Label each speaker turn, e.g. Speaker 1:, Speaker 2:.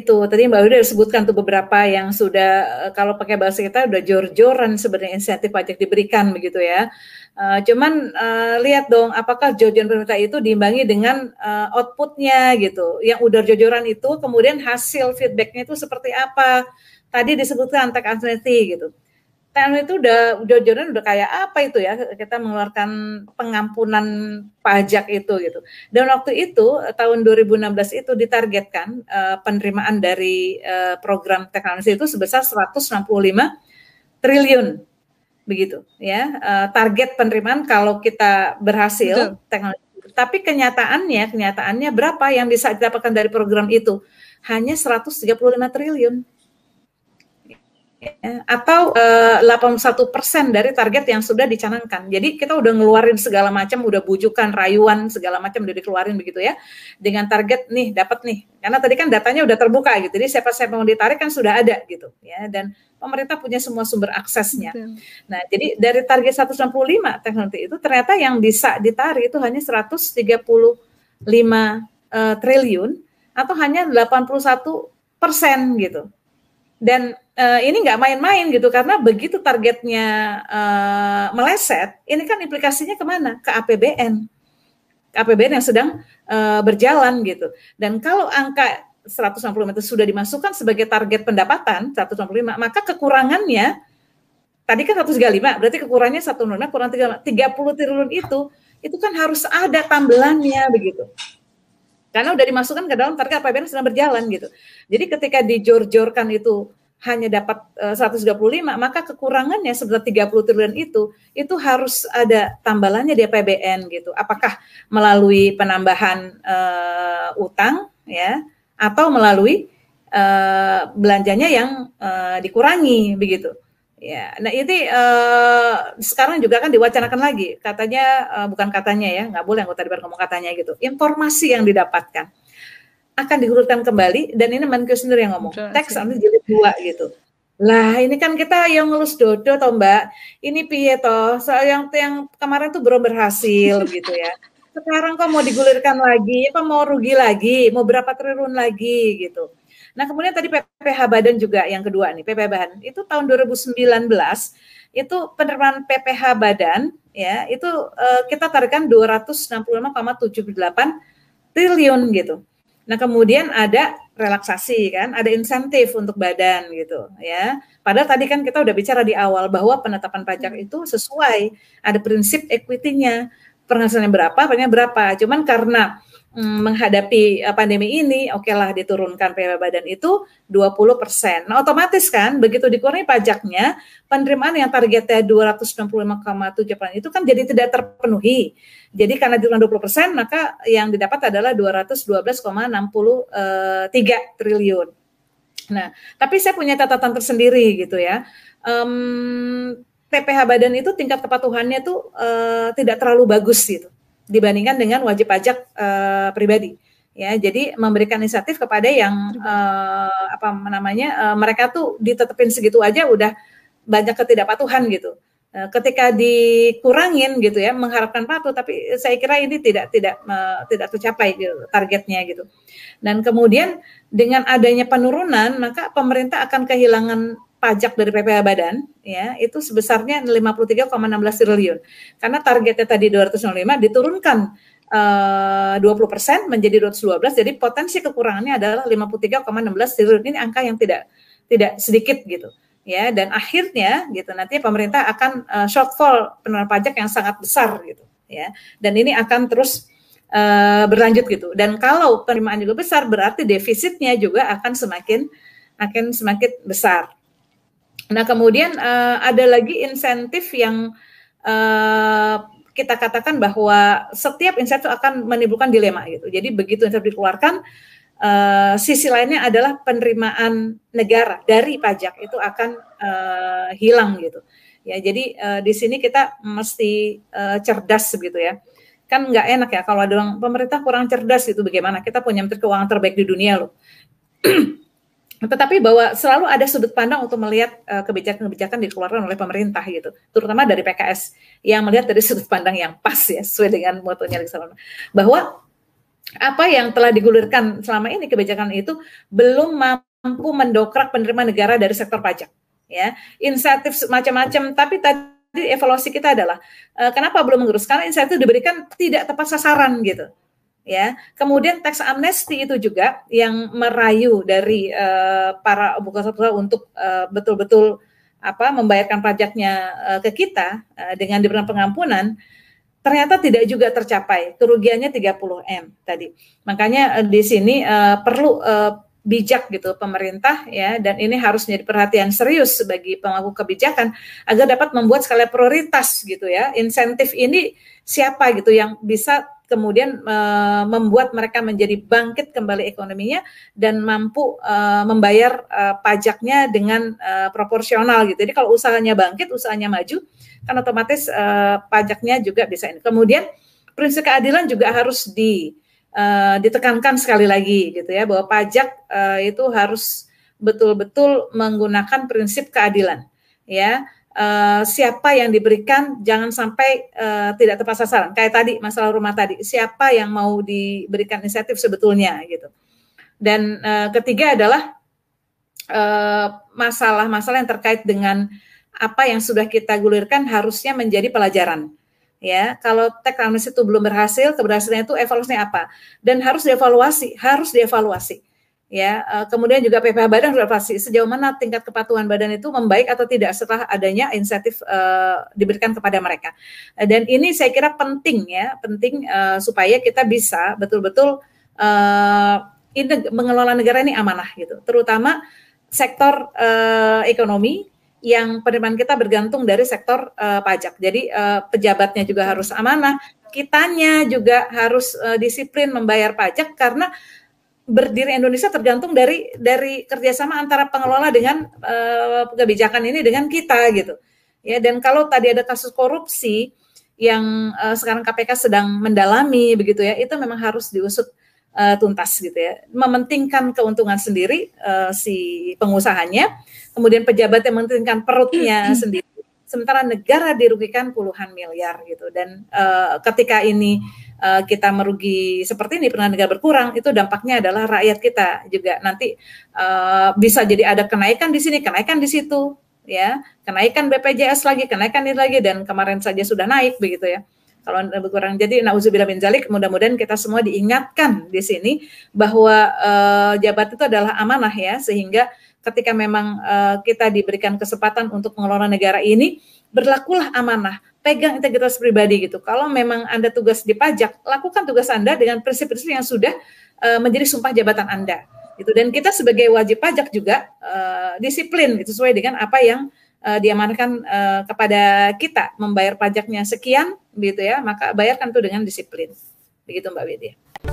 Speaker 1: itu. Tadi Mbak Wida sebutkan tuh beberapa yang sudah eh, kalau pakai bahasa kita sudah jor-joran sebenarnya insentif pajak diberikan begitu ya. Uh, cuman uh, lihat dong apakah jor-joran pemerintah itu diimbangi dengan uh, outputnya gitu. Yang udah jor-joran itu kemudian hasil feedbacknya itu seperti apa. Tadi disebutkan tax amnesty gitu TM itu udah udah udah kayak apa itu ya kita mengeluarkan pengampunan pajak itu gitu. Dan waktu itu eh, tahun 2016 itu ditargetkan uh, penerimaan dari uh, program teknologi itu sebesar 165 triliun begitu ya uh, target penerimaan kalau kita berhasil Betul. teknologi. Tapi kenyataannya kenyataannya berapa yang bisa didapatkan dari program itu? Hanya 135 triliun Ya, atau eh, uh, 81% dari target yang sudah dicanangkan. Jadi kita udah ngeluarin segala macam, udah bujukan, rayuan segala macam udah dikeluarin begitu ya. Dengan target nih dapat nih. Karena tadi kan datanya udah terbuka gitu. Jadi siapa-siapa yang ditarik kan sudah ada gitu ya dan pemerintah punya semua sumber aksesnya. Betul. Nah, jadi dari target 165 teknologi itu ternyata yang bisa ditarik itu hanya 135 uh, eh, triliun atau hanya 81 persen gitu dan uh, ini nggak main-main gitu karena begitu targetnya uh, meleset ini kan implikasinya kemana ke APBN ke APBN yang sedang uh, berjalan gitu dan kalau angka 160 itu sudah dimasukkan sebagai target pendapatan 165 maka kekurangannya tadi kan 135 berarti kekurangannya 165 kurang tiga 30 triliun itu itu kan harus ada tambelannya begitu karena udah dimasukkan ke dalam target APBN sedang berjalan gitu. Jadi ketika dijor-jorkan itu hanya dapat eh, uh, 135, maka kekurangannya sebesar 30 triliun itu itu harus ada tambalannya di APBN gitu. Apakah melalui penambahan uh, utang ya atau melalui uh, belanjanya yang uh, dikurangi begitu. Ya, nah itu uh, eh, sekarang juga kan diwacanakan lagi. Katanya uh, bukan katanya ya, nggak boleh anggota DPR ngomong katanya gitu. Informasi yang didapatkan akan diurutkan kembali dan ini Menkyu sendiri yang ngomong. Teks nanti jadi dua gitu. Lah ini kan kita yang ngelus dodo toh Mbak. Ini piye toh? Soal yang yang kemarin tuh belum berhasil gitu ya. Sekarang kok mau digulirkan lagi, apa mau rugi lagi, mau berapa triliun lagi gitu Nah, kemudian tadi PPH Badan juga yang kedua nih, PPH Badan. Itu tahun 2019 itu penerimaan PPH Badan ya, itu uh, kita tarikan 265,78 triliun gitu. Nah, kemudian ada relaksasi kan, ada insentif untuk badan gitu ya. Padahal tadi kan kita udah bicara di awal bahwa penetapan pajak hmm. itu sesuai ada prinsip equity-nya, penghasilannya berapa, pajaknya berapa. Cuman karena Mm, menghadapi eh, pandemi ini, oke okay lah diturunkan PPh badan itu 20 persen. Nah otomatis kan begitu dikurangi pajaknya, penerimaan yang targetnya 265,7 itu kan jadi tidak terpenuhi. Jadi karena dikurangi 20 persen, maka yang didapat adalah 212,63 eh, triliun. Nah, tapi saya punya catatan tersendiri gitu ya. Um, TPH badan itu tingkat kepatuhannya tuh uh, tidak terlalu bagus gitu dibandingkan dengan wajib pajak uh, pribadi ya jadi memberikan inisiatif kepada yang uh, apa namanya uh, mereka tuh ditetepin segitu aja udah banyak ketidakpatuhan gitu uh, ketika dikurangin gitu ya mengharapkan patuh tapi saya kira ini tidak tidak tidak tercapai gitu, targetnya gitu dan kemudian dengan adanya penurunan maka pemerintah akan kehilangan pajak dari PPh badan ya itu sebesarnya 53,16 triliun. Karena targetnya tadi 205 diturunkan eh, uh, 20% menjadi 212 jadi potensi kekurangannya adalah 53,16 triliun. Ini angka yang tidak tidak sedikit gitu. Ya, dan akhirnya gitu nanti pemerintah akan uh, shortfall penerimaan pajak yang sangat besar gitu ya. Dan ini akan terus uh, berlanjut gitu. Dan kalau penerimaan juga besar berarti defisitnya juga akan semakin akan semakin besar Nah, kemudian uh, ada lagi insentif yang uh, kita katakan bahwa setiap insentif akan menimbulkan dilema gitu. Jadi begitu insentif dikeluarkan, uh, sisi lainnya adalah penerimaan negara dari pajak itu akan uh, hilang gitu. Ya, jadi uh, di sini kita mesti uh, cerdas begitu ya. Kan nggak enak ya kalau ada orang pemerintah kurang cerdas itu bagaimana? Kita punya menteri keuangan terbaik di dunia loh tetapi bahwa selalu ada sudut pandang untuk melihat eh, kebijakan-kebijakan uh, dikeluarkan oleh pemerintah gitu, terutama dari PKS yang melihat dari sudut pandang yang pas ya sesuai dengan motonya Riksalono bahwa apa yang telah digulirkan selama ini kebijakan itu belum mampu mendokrak penerimaan negara dari sektor pajak ya insentif macam-macam tapi tadi evaluasi kita adalah eh, kenapa belum mengurus karena insentif diberikan tidak tepat sasaran gitu ya. Kemudian teks amnesti itu juga yang merayu dari uh, para bukan untuk betul eh, betul-betul apa membayarkan pajaknya uh, ke kita uh, dengan diberikan pengampunan ternyata tidak juga tercapai kerugiannya 30 m tadi makanya uh, di sini uh, perlu uh, bijak gitu pemerintah ya dan ini harus menjadi perhatian serius bagi pemangku kebijakan agar dapat membuat skala prioritas gitu ya insentif ini siapa gitu yang bisa kemudian e, membuat mereka menjadi bangkit kembali ekonominya dan mampu e, membayar e, pajaknya dengan e, proporsional gitu. Jadi kalau usahanya bangkit, usahanya maju, kan otomatis e, pajaknya juga bisa. Kemudian prinsip keadilan juga harus di e, ditekankan sekali lagi gitu ya bahwa pajak e, itu harus betul-betul menggunakan prinsip keadilan ya Eh, siapa yang diberikan jangan sampai uh, tidak tepat sasaran. Kayak tadi masalah rumah tadi, siapa yang mau diberikan insentif sebetulnya gitu. Dan uh, ketiga adalah masalah-masalah uh, yang terkait dengan apa yang sudah kita gulirkan harusnya menjadi pelajaran. Ya, kalau teknologi itu belum berhasil, keberhasilannya itu evaluasinya apa? Dan harus dievaluasi, harus dievaluasi ya eh, kemudian juga PPH badan relevansi sejauh mana tingkat kepatuhan badan itu membaik atau tidak setelah adanya insentif uh, diberikan kepada mereka dan ini saya kira penting ya penting uh, supaya kita bisa betul-betul uh, mengelola negara ini amanah gitu terutama sektor uh, ekonomi yang penerimaan kita bergantung dari sektor uh, pajak jadi uh, pejabatnya juga harus amanah kitanya juga harus uh, disiplin membayar pajak karena berdiri Indonesia tergantung dari dari kerjasama antara pengelola dengan uh, kebijakan ini dengan kita gitu ya dan kalau tadi ada kasus korupsi yang uh, sekarang KPK sedang mendalami begitu ya itu memang harus diusut uh, tuntas gitu ya mementingkan keuntungan sendiri uh, si pengusahanya kemudian pejabat yang mementingkan perutnya sendiri sementara negara dirugikan puluhan miliar gitu dan uh, ketika ini uh, kita merugi seperti ini pernah negara berkurang itu dampaknya adalah rakyat kita juga nanti uh, bisa jadi ada kenaikan di sini kenaikan di situ ya kenaikan BPJS lagi kenaikan ini lagi dan kemarin saja sudah naik begitu ya kalau berkurang jadi nauzubillah min zalik mudah-mudahan kita semua diingatkan di sini bahwa jabat itu adalah amanah ya sehingga ketika memang uh, kita diberikan kesempatan untuk mengelola negara ini, berlakulah amanah, pegang integritas pribadi gitu. Kalau memang Anda tugas di pajak, lakukan tugas Anda dengan prinsip-prinsip yang sudah uh, menjadi sumpah jabatan Anda. Gitu. Dan kita sebagai wajib pajak juga uh, disiplin gitu, sesuai dengan apa yang uh, diamanahkan uh, kepada kita membayar pajaknya sekian gitu ya, maka bayarkan tuh dengan disiplin. Begitu Mbak Widya.